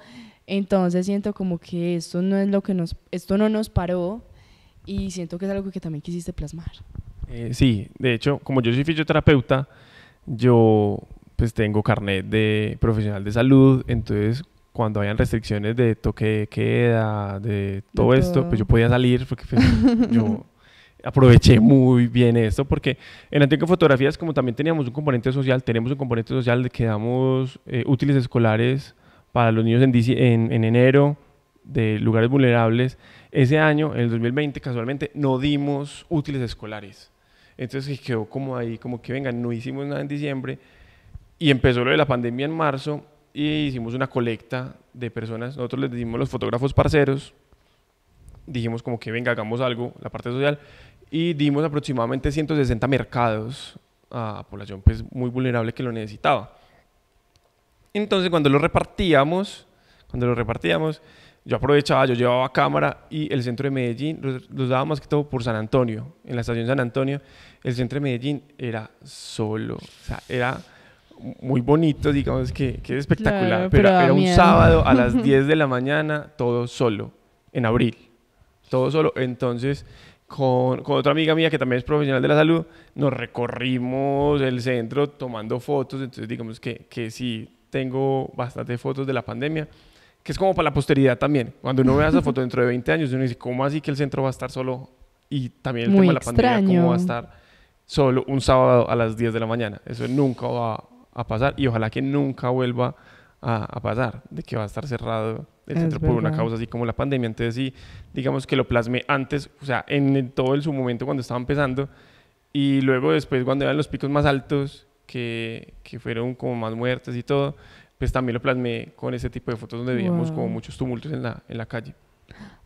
Entonces siento como que esto no es lo que nos, esto no nos paró y siento que es algo que también quisiste plasmar. Eh, sí, de hecho, como yo soy fisioterapeuta, yo pues tengo carnet de profesional de salud, entonces cuando hayan restricciones de toque de queda, de todo esto, pues yo podía salir porque pues, yo aproveché muy bien esto porque en Antioquia Fotografías como también teníamos un componente social, tenemos un componente social de que damos eh, útiles escolares para los niños en, en, en, enero de lugares vulnerables. Ese año, en el 2020, casualmente, no dimos útiles escolares. Entonces quedó como ahí, como que vengan, no hicimos nada en diciembre, y empezó lo de la pandemia en marzo y hicimos una colecta de personas. Nosotros les dimos los fotógrafos parceros, dijimos como que venga, hagamos algo, la parte social, y dimos aproximadamente 160 mercados a población pues muy vulnerable que lo necesitaba. Entonces cuando lo repartíamos, cuando lo repartíamos, yo aprovechaba, yo llevaba cámara y el centro de Medellín, los, los daba más que todo por San Antonio, en la estación San Antonio, el centro de Medellín era solo, o sea, era muy bonito, digamos que, es espectacular, pero, era un sábado a las 10 de la mañana, todo solo, en abril, todo solo. Entonces, con, otra amiga mía que también es profesional de la salud, nos recorrimos el centro tomando fotos, entonces digamos que, que sí tengo bastantes fotos de la pandemia, que es como para la posteridad también. Cuando uno ve esa foto dentro de 20 años, uno dice, ¿cómo así que el centro va a estar solo? Y también el tema de la pandemia, ¿cómo va a estar solo un sábado a las 10 de la mañana? Eso nunca va, a a pasar y ojalá que nunca vuelva a, pasar, de que va a estar cerrado el centro por una causa así como la pandemia. Entonces sí, digamos que lo plasmé antes, o sea, en, todo el, su momento cuando estaba empezando y luego después cuando eran los picos más altos, que, que fueron como más muertes y todo, pues también lo plasmé con ese tipo de fotos donde veíamos como muchos tumultos en la, en la calle.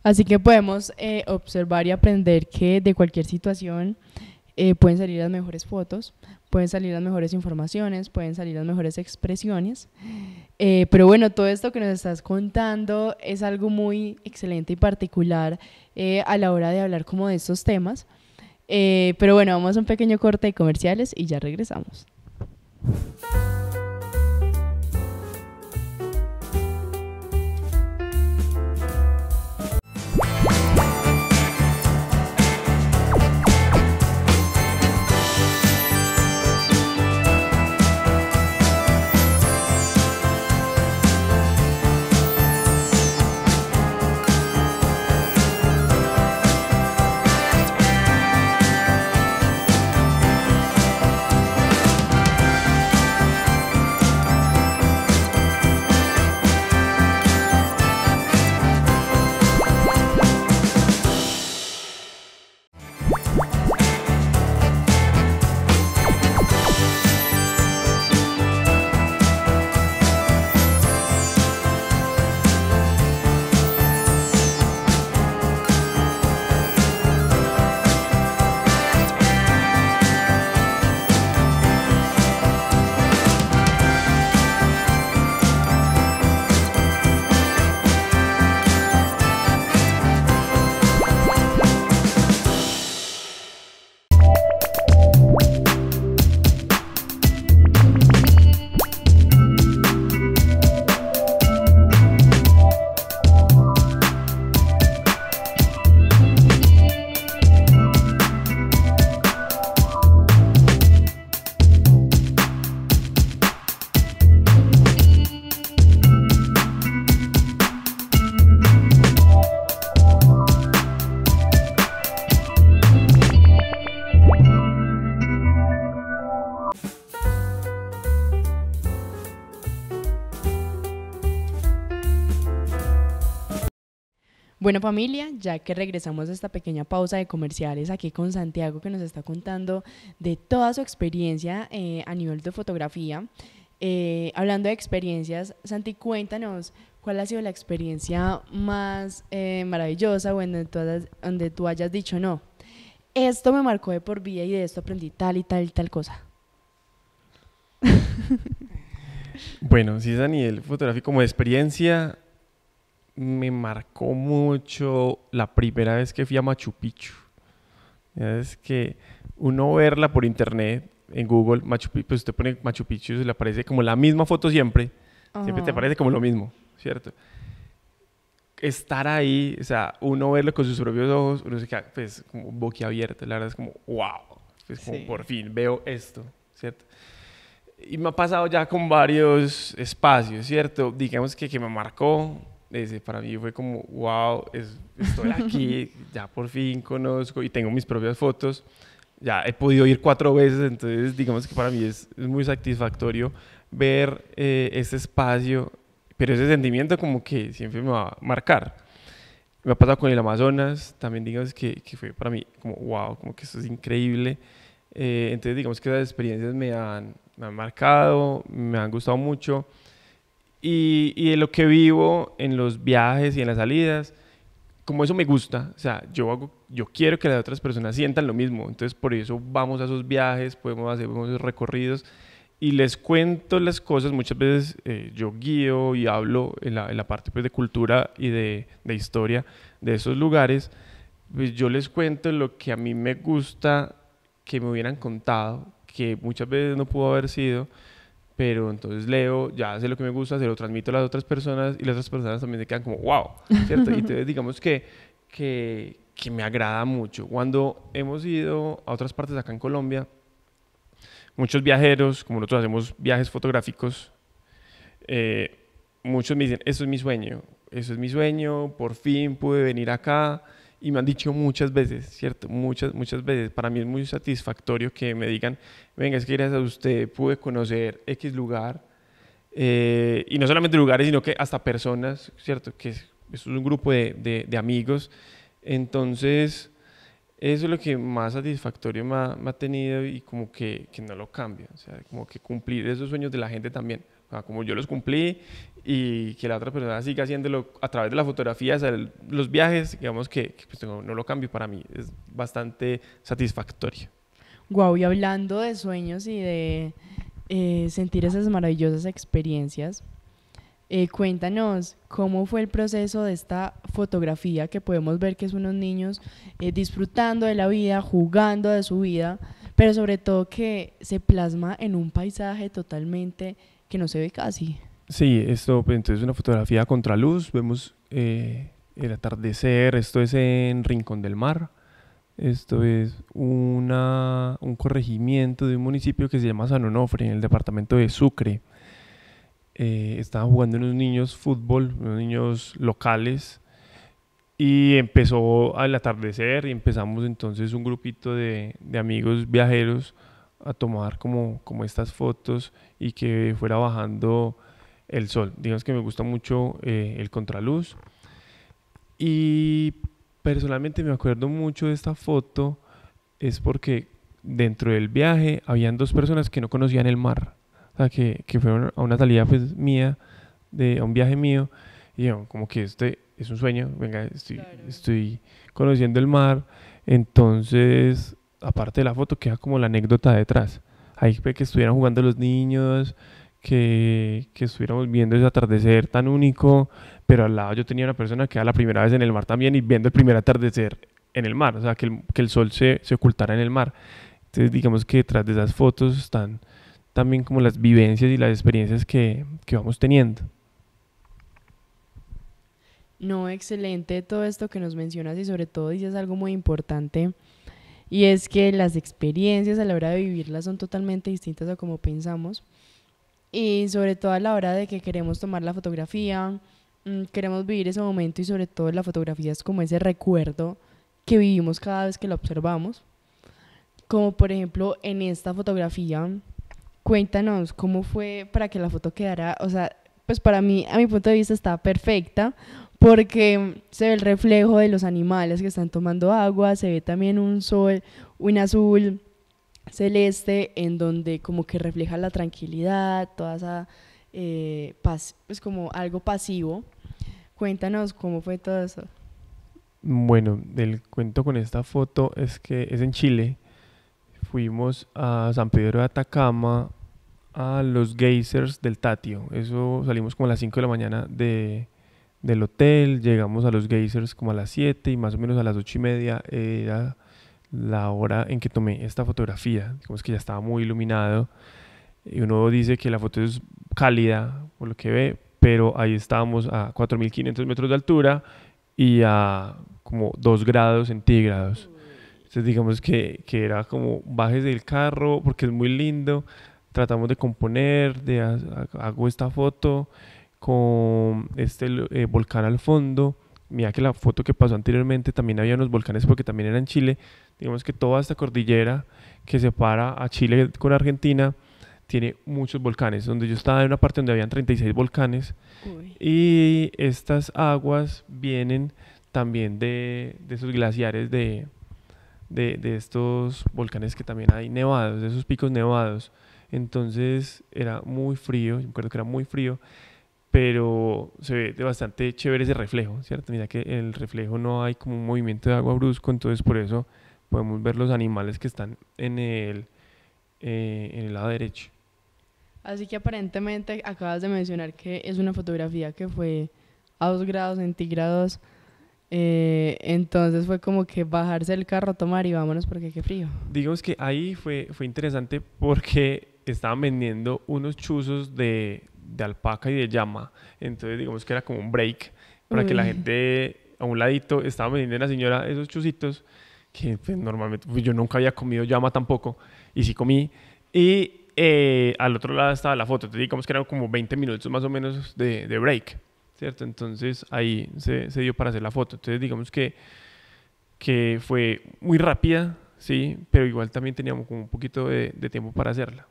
Así que podemos eh, observar y aprender que de cualquier situación eh, pueden salir las mejores fotos, pueden salir las mejores informaciones, pueden salir las mejores expresiones. Eh, pero bueno, todo esto que nos estás contando es algo muy excelente y particular eh, a la hora de hablar como de estos temas. pero bueno, vamos a un pequeño corte de comerciales y ya regresamos. Bueno familia, ya que regresamos a esta pequeña pausa de comerciales aquí con Santiago que nos está contando de toda su experiencia eh, a nivel de fotografía. Eh, hablando de experiencias, Santi, cuéntanos cuál ha sido la experiencia más eh, maravillosa o en donde tú, donde tú hayas dicho, no, esto me marcó de por vida y de esto aprendí tal y tal y tal cosa. bueno, sí, Daniel, fotografía como experiencia, me marcó mucho la primera vez que fui a Machu Picchu. Es que uno verla por internet, en Google, Machu Picchu, pues usted pone Machu Picchu y le aparece como la misma foto siempre. Siempre te aparece como lo mismo, ¿cierto? Estar ahí, o sea, uno verlo con sus propios ojos, uno se queda, pues, como boquiabierto. La verdad es como, wow. es pues, como, por fin veo esto, ¿cierto? Y me ha pasado ya con varios espacios, ¿cierto? Digamos que, que me marcó para mí fue como, wow, estoy aquí, ya por fin conozco y tengo mis propias fotos. Ya he podido ir cuatro veces, entonces digamos que para mí es, muy satisfactorio ver eh, ese espacio, pero ese sentimiento como que siempre me va a marcar. Me ha pasado con el Amazonas, también digamos que, que fue para mí como, wow, como que esto es increíble. Eh, entonces digamos que las experiencias me han, me han marcado, me han gustado mucho y, de lo que vivo en los viajes y en las salidas, como eso me gusta, o sea, yo hago, yo quiero que las otras personas sientan lo mismo, entonces por eso vamos a esos viajes, podemos hacer esos recorridos y les cuento las cosas, muchas veces eh, yo guío y hablo en la, parte pues, de cultura y de, de, historia de esos lugares, pues yo les cuento lo que a mí me gusta que me hubieran contado, que muchas veces no pudo haber sido, pero entonces leo, ya sé lo que me gusta, se lo transmito a las otras personas y las otras personas también se quedan como, wow, ¿cierto? y entonces digamos que, que, me agrada mucho. Cuando hemos ido a otras partes acá en Colombia, muchos viajeros, como nosotros hacemos viajes fotográficos, eh, muchos me dicen, eso es mi sueño, eso es mi sueño, por fin pude venir acá, y me han dicho muchas veces, ¿cierto? Muchas, muchas veces. Para mí es muy satisfactorio que me digan, venga, es que gracias a usted pude conocer X lugar, eh, y no solamente lugares, sino que hasta personas, ¿cierto? Que es, es un grupo de, de, amigos. Entonces, eso es lo que más satisfactorio me ha, tenido y como que, que, no lo cambio, o sea, como que cumplir esos sueños de la gente también. Ah, como yo los cumplí y que la otra persona siga haciéndolo a través de la fotografía, los viajes, digamos que, pues, no, lo cambio para mí, es bastante satisfactorio. Wow, y hablando de sueños y de eh, sentir esas maravillosas experiencias, eh, cuéntanos cómo fue el proceso de esta fotografía que podemos ver que son unos niños eh, disfrutando de la vida, jugando de su vida, pero sobre todo que se plasma en un paisaje totalmente que no se ve casi. Sí, esto pues, entonces es una fotografía a contraluz, vemos eh, el atardecer, esto es en Rincón del Mar, esto es una, un corregimiento de un municipio que se llama San Onofre, en el departamento de Sucre. Eh, estaban jugando unos niños fútbol, unos niños locales, y empezó al atardecer y empezamos entonces un grupito de, de amigos viajeros a tomar como, como estas fotos y que fuera bajando el sol. Digamos que me gusta mucho eh, el contraluz. Y personalmente me acuerdo mucho de esta foto, es porque dentro del viaje habían dos personas que no conocían el mar. O sea, que, que fueron a una salida pues, mía, de, a un viaje mío, y como que este es un sueño, venga, estoy, estoy conociendo el mar. Entonces aparte de la foto, queda como la anécdota detrás. Ahí que estuvieran jugando los niños, que, que, estuviéramos viendo ese atardecer tan único, pero al lado yo tenía una persona que era la primera vez en el mar también y viendo el primer atardecer en el mar, o sea, que el, que el sol se, se, ocultara en el mar. Entonces, digamos que detrás de esas fotos están también como las vivencias y las experiencias que, que vamos teniendo. No, excelente todo esto que nos mencionas y sobre todo dices algo muy importante y es que las experiencias a la hora de vivirlas son totalmente distintas a como pensamos. Y sobre todo a la hora de que queremos tomar la fotografía, mm, queremos vivir ese momento y sobre todo la fotografía es como ese recuerdo que vivimos cada vez que lo observamos. Como por ejemplo en esta fotografía, cuéntanos cómo fue para que la foto quedara, o sea, pues para mí, a mi punto de vista está perfecta, porque se ve el reflejo de los animales que están tomando agua, se ve también un sol, un azul celeste en donde como que refleja la tranquilidad, toda esa eh, paz, pues como algo pasivo. Cuéntanos cómo fue todo eso. Bueno, el cuento con esta foto es que es en Chile. Fuimos a San Pedro de Atacama a los geysers del Tatio. Eso salimos como a las 5 de la mañana de, del hotel, llegamos a los geysers como a las 7 y más o menos a las 8 y media era la hora en que tomé esta fotografía, digamos que ya estaba muy iluminado y uno dice que la foto es cálida por lo que ve, pero ahí estábamos a 4.500 metros de altura y a como 2 grados centígrados. Entonces digamos que, que era como bajes del carro porque es muy lindo, tratamos de componer, de hago esta foto con este eh, volcán al fondo. Mira que la foto que pasó anteriormente también había unos volcanes porque también era en Chile. Digamos que toda esta cordillera que separa a Chile con Argentina tiene muchos volcanes. Donde yo estaba en una parte donde habían 36 volcanes. Y estas aguas vienen también de, de esos glaciares de, de, de, estos volcanes que también hay nevados, de esos picos nevados. Entonces era muy frío, yo me que era muy frío pero se ve bastante chévere ese reflejo, ¿cierto? Mira que el reflejo no hay como un movimiento de agua brusco, entonces por eso podemos ver los animales que están en el, eh, en el lado derecho. Así que aparentemente acabas de mencionar que es una fotografía que fue a 2 grados centígrados, eh, entonces fue como que bajarse el carro, tomar y vámonos porque qué frío. Digamos que ahí fue, fue interesante porque estaban vendiendo unos chuzos de, de alpaca y de llama. Entonces, digamos que era como un break para que la gente a un ladito estaba vendiendo la señora esos chusitos que pues, normalmente pues, yo nunca había comido llama tampoco y sí comí. Y eh, al otro lado estaba la foto. Entonces, digamos que eran como 20 minutos más o menos de, de break, ¿cierto? Entonces ahí se, dio para hacer la foto. Entonces, digamos que, que fue muy rápida, sí, pero igual también teníamos como un poquito de, de tiempo para hacerla.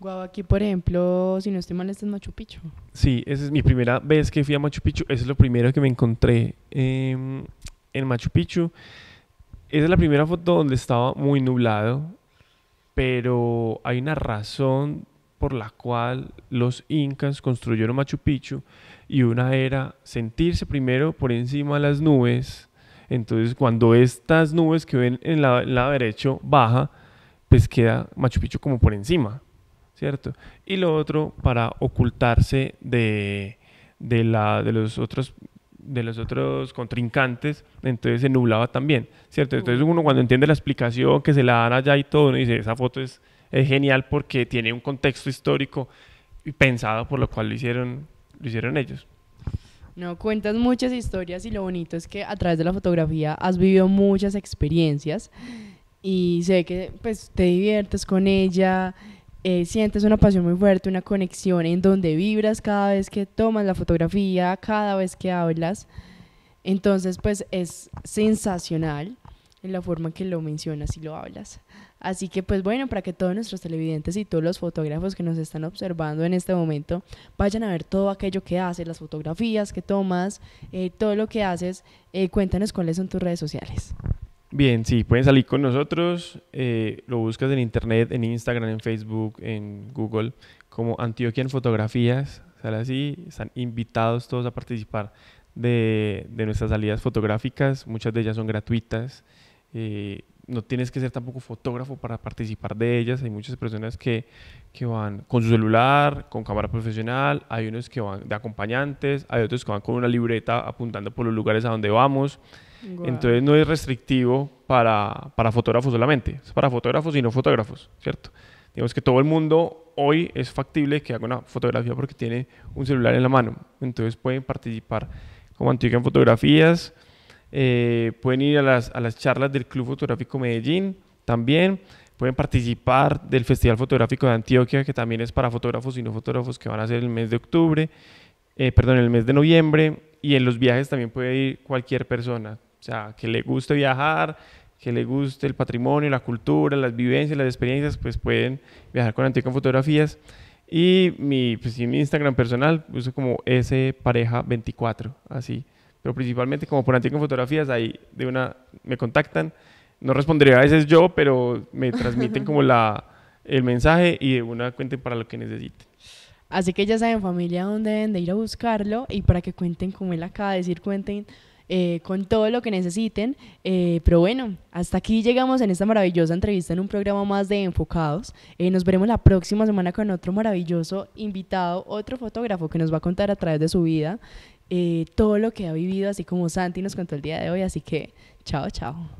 Guau, aquí por ejemplo, si no estoy mal, este es Machu Picchu. Sí, esa es mi primera vez que fui a Machu Picchu. Eso es lo primero que me encontré em, en Machu Picchu. Esa es la primera foto donde estaba muy nublado, pero hay una razón por la cual los incas construyeron Machu Picchu y una era sentirse primero por encima de las nubes. Entonces, cuando estas nubes que ven en la, lado derecho baja, pues queda Machu Picchu como por encima. ¿cierto? Y lo otro para ocultarse de, de, la, de los otros de los otros contrincantes, entonces se nublaba también, ¿cierto? Entonces uno cuando entiende la explicación que se la dan allá y todo, uno dice, esa foto es, es genial porque tiene un contexto histórico y pensado por lo cual lo hicieron, lo hicieron ellos. No, cuentas muchas historias y lo bonito es que a través de la fotografía has vivido muchas experiencias y sé que pues te diviertes con ella, eh, sientes una pasión muy fuerte, una conexión en donde vibras cada vez que tomas la fotografía, cada vez que hablas. Entonces, pues es sensacional en la forma en que lo mencionas y lo hablas. Así que, pues bueno, para que todos nuestros televidentes y todos los fotógrafos que nos están observando en este momento vayan a ver todo aquello que haces, las fotografías que tomas, eh, todo lo que haces, eh, cuéntanos cuáles son tus redes sociales. Bien, sí, pueden salir con nosotros. Eh, lo buscas en internet, en Instagram, en Facebook, en Google, como Antioquia en Fotografías. Sale así, están invitados todos a participar de, nuestras salidas fotográficas. Muchas de ellas son gratuitas. Eh, no tienes que ser tampoco fotógrafo para participar de ellas. Hay muchas personas que, que van con su celular, con cámara profesional. Hay unos que van de acompañantes, hay otros que van con una libreta apuntando por los lugares a donde vamos entonces no es restrictivo para, fotógrafos solamente, es para fotógrafos y no fotógrafos, ¿cierto? Digamos que todo el mundo hoy es factible que haga una fotografía porque tiene un celular en la mano, entonces pueden participar como Antioquia en fotografías, eh, pueden ir a las, charlas del Club Fotográfico Medellín también, pueden participar del Festival Fotográfico de Antioquia, que también es para fotógrafos y no fotógrafos, que van a ser el mes de octubre, eh, perdón, el mes de noviembre, y en los viajes también puede ir cualquier persona, o sea, que le guste viajar, que le guste el patrimonio, la cultura, las vivencias, las experiencias, pues pueden viajar con Antioquia Fotografías. Y mi, pues, Instagram personal uso como ese pareja 24, así. Pero principalmente como por Antioquia Fotografías, ahí de una me contactan. No respondería, a veces yo, pero me transmiten como la, el mensaje y de una cuenten para lo que necesiten. Así que ya saben, familia, dónde deben de ir a buscarlo y para que cuenten con él acaba decir, cuenten eh, con todo lo que necesiten. Eh, pero bueno, hasta aquí llegamos en esta maravillosa entrevista en un programa más de Enfocados. Eh, nos veremos la próxima semana con otro maravilloso invitado, otro fotógrafo que nos va a contar a través de su vida todo lo que ha vivido, así como Santi nos contó el día de hoy. Así que, chao, chao.